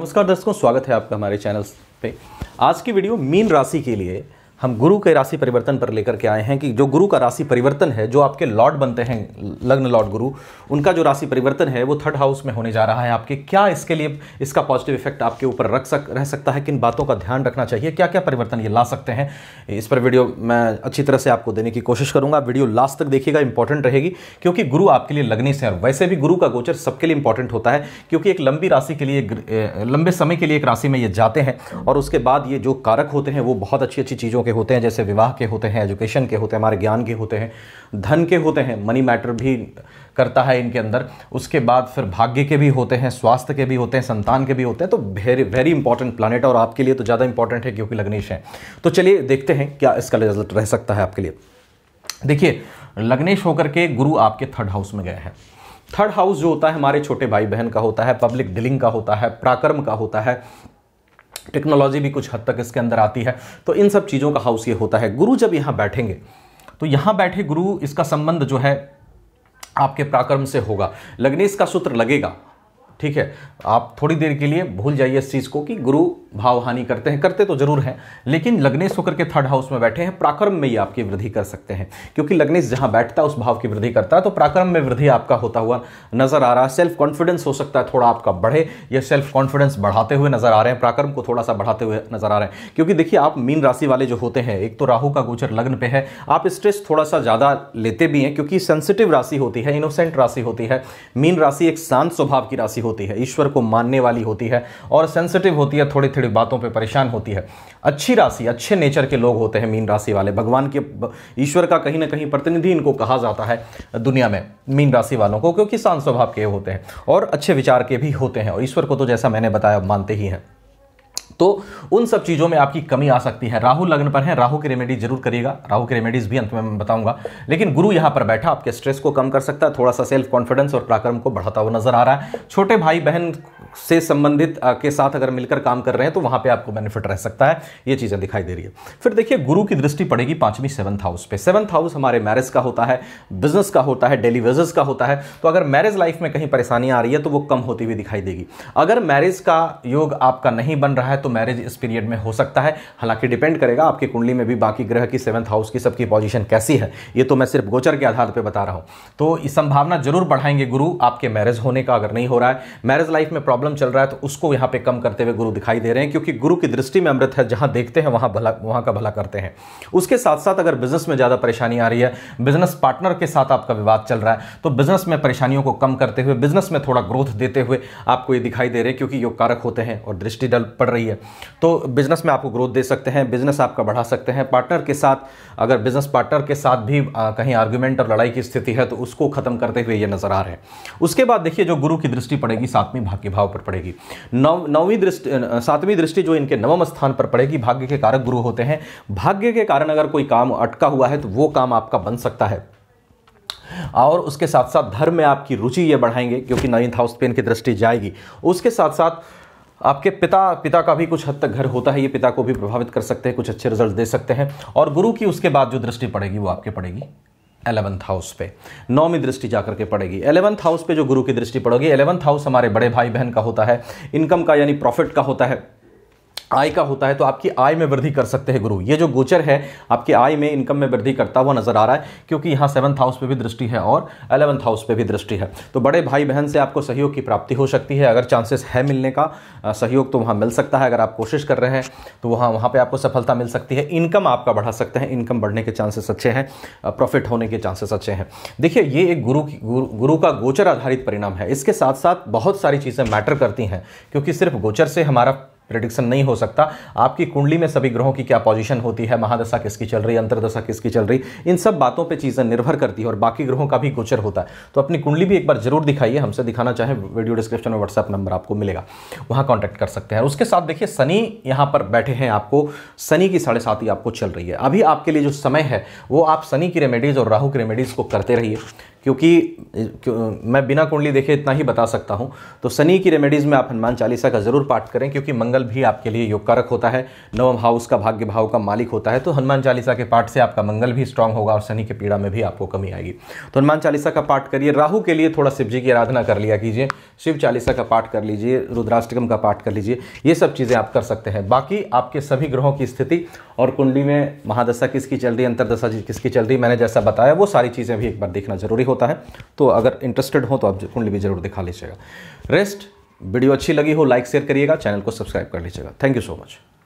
नमस्कार दर्शकों स्वागत है आपका हमारे चैनल पे आज की वीडियो मीन राशि के लिए हम गुरु के राशि परिवर्तन पर लेकर के आए हैं कि जो गुरु का राशि परिवर्तन है जो आपके लॉर्ड बनते हैं लग्न लॉर्ड गुरु उनका जो राशि परिवर्तन है वो थर्ड हाउस में होने जा रहा है आपके क्या इसके लिए इसका पॉजिटिव इफेक्ट आपके ऊपर रख सक रह सकता है किन बातों का ध्यान रखना चाहिए क्या क्या परिवर्तन ये ला सकते हैं इस पर वीडियो मैं अच्छी तरह से आपको देने की कोशिश करूँगा वीडियो लास्ट तक देखिएगा इंपॉर्टेंट रहेगी क्योंकि गुरु आपके लिए लगने से और वैसे भी गुरु का गोचर सबके लिए इंपॉर्टेंट होता है क्योंकि एक लंबी राशि के लिए लंबे समय के लिए एक राशि में ये जाते हैं और उसके बाद ये जो कारक होते हैं वो बहुत अच्छी अच्छी चीज़ों के होते हैं जैसे विवाह के होते हैं एजुकेशन के होते हैं हमारे ज्ञान के होते हैं धन के होते हैं मनी मैटर भी करता है इनके अंदर उसके बाद फिर भाग्य के भी होते हैं स्वास्थ्य के भी होते हैं संतान के भी होते हैं तो वेरी वेरी इंपॉर्टेंट प्लानट और आपके लिए तो ज़्यादा इंपॉर्टेंट है क्योंकि लग्नेश है तो चलिए देखते हैं क्या इसका रिजल्ट रह सकता है आपके लिए देखिए लग्नेश होकर के गुरु आपके थर्ड हाउस में गए हैं थर्ड हाउस जो होता है हमारे छोटे भाई बहन का होता है पब्लिक डीलिंग का होता है प्राकर्म का होता है टेक्नोलॉजी भी कुछ हद तक इसके अंदर आती है तो इन सब चीज़ों का हाउस ये होता है गुरु जब यहाँ बैठेंगे तो यहाँ बैठे गुरु इसका संबंध जो है आपके पराक्रम से होगा लग्नेश का सूत्र लगेगा ठीक है आप थोड़ी देर के लिए भूल जाइए इस चीज़ को कि गुरु भाव हानि करते हैं करते तो जरूर हैं लेकिन लग्नेश होकर के थर्ड हाउस में बैठे हैं प्राक्रम में ही आपकी वृद्धि कर सकते हैं क्योंकि लग्नेश जहाँ बैठता है उस भाव की वृद्धि करता है तो प्राक्रम में वृद्धि आपका होता हुआ नजर आ रहा है सेल्फ कॉन्फिडेंस हो सकता है थोड़ा आपका बढ़े या सेल्फ कॉन्फिडेंस बढ़ाते हुए नजर आ रहे हैं प्राक्रम को थोड़ा सा बढ़ाते हुए नजर आ रहे हैं क्योंकि देखिए आप मीन राशि वाले जो होते हैं एक तो राहु का गोचर लग्न पे है आप स्ट्रेस थोड़ा सा ज़्यादा लेते भी हैं क्योंकि सेंसिटिव राशि होती है इनोसेंट राशि होती है मीन राशि एक शांत स्वभाव की राशि होती होती है ईश्वर को मानने वाली होती है और सेंसिटिव होती है थोड़ी थोड़ी बातों पर परेशान होती है अच्छी राशि अच्छे नेचर के लोग होते हैं मीन राशि वाले भगवान के ईश्वर का कहीं ना कहीं प्रतिनिधि इनको कहा जाता है दुनिया में मीन राशि वालों को क्योंकि शांत स्वभाव के होते हैं और अच्छे विचार के भी होते हैं और ईश्वर को तो जैसा मैंने बताया मानते ही हैं तो उन सब चीज़ों में आपकी कमी आ सकती है राहु लग्न पर है राहु की रेमेडी जरूर करिएगा राहु की रेमेडीज भी अंत में मैं बताऊंगा लेकिन गुरु यहां पर बैठा आपके स्ट्रेस को कम कर सकता है थोड़ा सा सेल्फ कॉन्फिडेंस और पराक्रम को बढ़ाता हुआ नजर आ रहा है छोटे भाई बहन से संबंधित के साथ अगर मिलकर काम कर रहे हैं तो वहां पर आपको बेनिफिट रह सकता है ये चीज़ें दिखाई दे रही है फिर देखिए गुरु की दृष्टि पड़ेगी पांचवीं सेवंथ हाउस पे सेवंथ हाउस हमारे मैरिज का होता है बिजनेस का होता है डेली वेजेस का होता है तो अगर मैरिज लाइफ में कहीं परेशानियाँ आ रही है तो वो कम होती हुई दिखाई देगी अगर मैरिज का योग आपका नहीं बन रहा है तो मैरिज इस पीरियड में हो सकता है हालांकि डिपेंड करेगा आपकी कुंडली में भी बाकी ग्रह की सेवंथ हाउस की सबकी पोजिशन कैसी है ये तो मैं सिर्फ गोचर के आधार पर बता रहा हूँ तो इस संभावना जरूर बढ़ाएंगे गुरु आपके मैरिज होने का अगर नहीं हो रहा है मैरिज लाइफ में प्रॉब्लम चल रहा है तो उसको यहाँ पर कम करते हुए गुरु दिखाई दे रहे हैं क्योंकि गुरु की दृष्टि में अमृत है जहाँ देखते हैं वहाँ भला वहाँ का भला करते हैं उसके साथ साथ अगर बिजनेस में ज़्यादा परेशानी आ रही है बिजनेस पार्टनर के साथ आपका विवाद चल रहा है तो बिजनेस में परेशानियों को कम करते हुए बिजनेस में थोड़ा ग्रोथ देते हुए आपको ये दिखाई दे रहे हैं क्योंकि योग कारक होते हैं और दृष्टि डल पड़ रही है है तो बिज़नेस में आपको ग्रोथ दे सकते हैं बिज़नेस आपका बढ़ा सकते हैं पार्टनर के साथ अगर बिज़नेस पार्टनर के साथ भी आ, कहीं आर्ग्यूमेंट और लड़ाई की स्थिति है तो उसको ख़त्म करते हुए ये नज़र आ रहे हैं उसके बाद देखिए जो गुरु की दृष्टि पड़ेगी सातवीं भाग्य भाव पर पड़ेगी नौ नौवीं दृष्टि सातवीं दृष्टि जो इनके नवम स्थान पर पड़ेगी भाग्य के कारक गुरु होते हैं भाग्य के कारण अगर कोई काम अटका हुआ है तो वो काम आपका बन सकता है और उसके साथ साथ धर्म में आपकी रुचि ये बढ़ाएंगे क्योंकि नाइन्थ हाउस पेन की दृष्टि जाएगी उसके साथ साथ आपके पिता पिता का भी कुछ हद तक घर होता है ये पिता को भी प्रभावित कर सकते हैं कुछ अच्छे रिजल्ट दे सकते हैं और गुरु की उसके बाद जो दृष्टि पड़ेगी वो आपके पड़ेगी एलेवंथ हाउस पे नौवीं दृष्टि जाकर के पड़ेगी एलेवंथ हाउस पे जो गुरु की दृष्टि पड़ेगी एलेवंथ हाउस हमारे बड़े भाई बहन का होता है इनकम का यानी प्रॉफिट का होता है आय का होता है तो आपकी आय में वृद्धि कर सकते हैं गुरु ये जो गोचर है आपकी आय में इनकम में वृद्धि करता हुआ नजर आ रहा है क्योंकि यहाँ सेवंथ हाउस पे भी दृष्टि है और अलेवंथ हाउस पे भी दृष्टि है तो बड़े भाई बहन से आपको सहयोग की प्राप्ति हो सकती है अगर चांसेस है मिलने का सहयोग तो वहाँ मिल सकता है अगर आप कोशिश कर रहे हैं तो वहाँ वहाँ पर आपको सफलता मिल सकती है इनकम आपका बढ़ा सकते हैं इनकम बढ़ने के चांसेस अच्छे हैं प्रॉफिट होने के चांसेस अच्छे हैं देखिए ये एक गुरु की गुरु का गोचर आधारित परिणाम है इसके साथ साथ बहुत सारी चीज़ें मैटर करती हैं क्योंकि सिर्फ गोचर से हमारा प्रिडिक्शन नहीं हो सकता आपकी कुंडली में सभी ग्रहों की क्या पोजीशन होती है महादशा किसकी चल रही है अंतरदशा किसकी चल रही इन सब बातों पे चीज़ें निर्भर करती है और बाकी ग्रहों का भी गोचर होता है तो अपनी कुंडली भी एक बार जरूर दिखाइए हमसे दिखाना चाहें वीडियो डिस्क्रिप्शन में व्हाट्सअप नंबर आपको मिलेगा वहाँ कॉन्टैक्ट कर सकते हैं उसके साथ देखिए शनि यहाँ पर बैठे हैं आपको शनि की साढ़े साथ ही आपको चल रही है अभी आपके लिए जो समय है वो आप शनि की रेमेडीज़ और राहू की रेमेडीज़ को करते रहिए क्योंकि क्यों, मैं बिना कुंडली देखे इतना ही बता सकता हूँ तो शनि की रेमेडीज़ में आप हनुमान चालीसा का ज़रूर पाठ करें क्योंकि मंगल मंगल भी आपके लिए योग कारक होता है नवम हाउस का भाग्य भाव का मालिक होता है तो हनुमान चालीसा के पाठ से आपका मंगल भी स्ट्रांग होगा और शनि की पीड़ा में भी आपको कमी आएगी तो हनुमान चालीसा का पाठ करिए राहु के लिए थोड़ा शिव जी की आराधना कर लिया कीजिए शिव चालीसा का पाठ कर लीजिए रुद्राष्टकम का पाठ कर लीजिए ये सब चीज़ें आप कर सकते हैं बाकी आपके सभी ग्रहों की स्थिति और कुंडली में महादशा किसकी चल रही है अंतरदशा किसकी चल रही है मैंने जैसा बताया वो सारी चीज़ें भी एक बार देखना जरूरी होता है तो अगर इंटरेस्टेड हो तो आप कुंडली भी जरूर दिखा लीजिएगा रेस्ट वीडियो अच्छी लगी हो लाइक शेयर करिएगा चैनल को सब्सक्राइब कर लीजिएगा थैंक यू सो मच